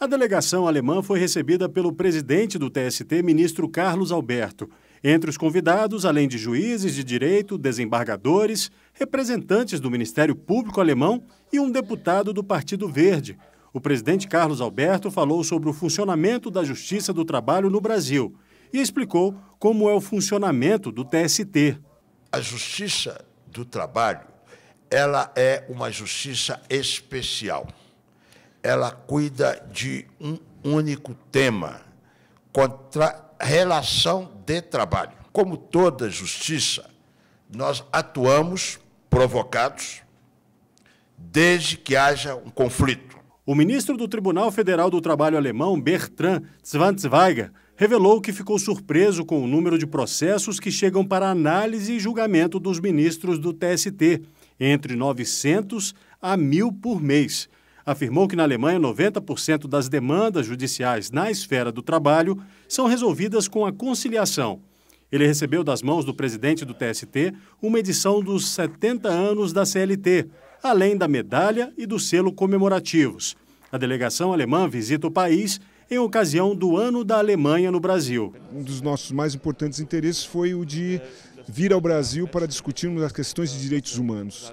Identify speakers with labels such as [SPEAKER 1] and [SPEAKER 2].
[SPEAKER 1] A delegação alemã foi recebida pelo presidente do TST, ministro Carlos Alberto. Entre os convidados, além de juízes de direito, desembargadores, representantes do Ministério Público Alemão e um deputado do Partido Verde. O presidente Carlos Alberto falou sobre o funcionamento da Justiça do Trabalho no Brasil e explicou como é o funcionamento do TST. A Justiça do Trabalho,
[SPEAKER 2] ela é uma justiça especial ela cuida de um único tema, contra relação de trabalho. Como toda justiça, nós atuamos
[SPEAKER 1] provocados desde que haja um conflito. O ministro do Tribunal Federal do Trabalho alemão, Bertrand Zwanzweiger, revelou que ficou surpreso com o número de processos que chegam para análise e julgamento dos ministros do TST, entre 900 a 1.000 por mês afirmou que na Alemanha 90% das demandas judiciais na esfera do trabalho são resolvidas com a conciliação. Ele recebeu das mãos do presidente do TST uma edição dos 70 anos da CLT, além da medalha e do selo comemorativos. A delegação alemã visita o país em ocasião do Ano da Alemanha no Brasil.
[SPEAKER 2] Um dos nossos mais importantes interesses foi o de vir ao Brasil para discutirmos as questões de direitos humanos.